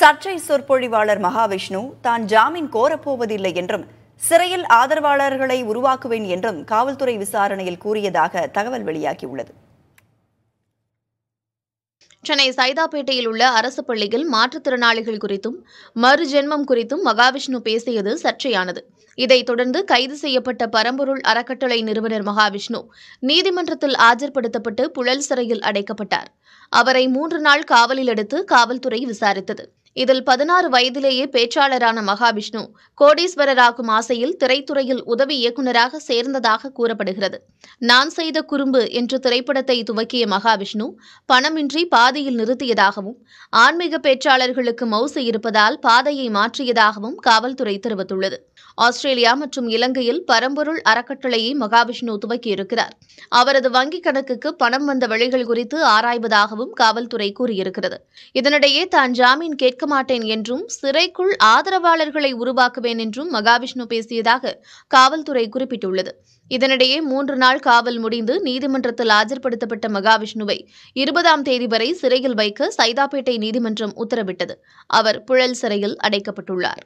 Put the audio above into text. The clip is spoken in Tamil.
சர்ச்சை சொற்பொழிவாளர் மகாவிஷ்ணு தான் ஜாமீன் கோரப்போவதில்லை என்றும் சிறையில் ஆதரவாளர்களை உருவாக்குவேன் என்றும் காவல்துறை விசாரணையில் கூறியதாக தகவல் வெளியாகியுள்ளது சென்னை சைதாப்பேட்டையில் உள்ள அரசு பள்ளியில் மாற்றுத்திறனாளிகள் குறித்தும் மறு ஜென்மம் குறித்தும் மகாவிஷ்ணு பேசியது சர்ச்சையானது இதைத் தொடர்ந்து கைது செய்யப்பட்ட பரம்பொருள் அறக்கட்டளை நிறுவனர் மகாவிஷ்ணு நீதிமன்றத்தில் ஆஜர்படுத்தப்பட்டு புழல் சிறையில் அடைக்கப்பட்டார் அவரை மூன்று நாள் காவலில் எடுத்து காவல்துறை விசாரித்தது இதில் பதினாறு வயதிலேயே பேச்சாளரான மகாவிஷ்ணு கோடீஸ்வரராகும் ஆசையில் திரைத்துறையில் உதவி இயக்குநராக சேர்ந்ததாக கூறப்படுகிறது நான் செய்த குறும்பு என்ற திரைப்படத்தை துவக்கிய மகாவிஷ்ணு பணமின்றி பாதையில் நிறுத்தியதாகவும் ஆன்மீக பேச்சாளர்களுக்கு மவுசு இருப்பதால் பாதையை மாற்றியதாகவும் காவல்துறை தெரிவித்துள்ளது ஆஸ்திரேலியா மற்றும் இலங்கையில் பரம்பொருள் அறக்கட்டளையை மகாவிஷ்ணு துவக்கியிருக்கிறார் அவரது வங்கிக் கணக்குக்கு பணம் வந்த வழிகள் குறித்து ஆராய்வதாகவும் காவல்துறை கூறியிருக்கிறது இதனிடையே தான் ஜாமீன் கேட்க மாட்டேன் என்றும் சிறைக்குள் ஆதரவாளர்களை உருவாக்குவேன் என்றும் மகாவிஷ்ணு பேசியதாக காவல்துறை குறிப்பிட்டுள்ளது இதனிடையே மூன்று நாள் காவல் முடிந்து நீதிமன்றத்தில் ஆஜர்படுத்தப்பட்ட மகாவிஷ்ணுவை இருபதாம் தேதி வரை சிறையில் வைக்க சைதாப்பேட்டை நீதிமன்றம் உத்தரவிட்டது அவர் புழல் சிறையில் அடைக்கப்பட்டுள்ளார்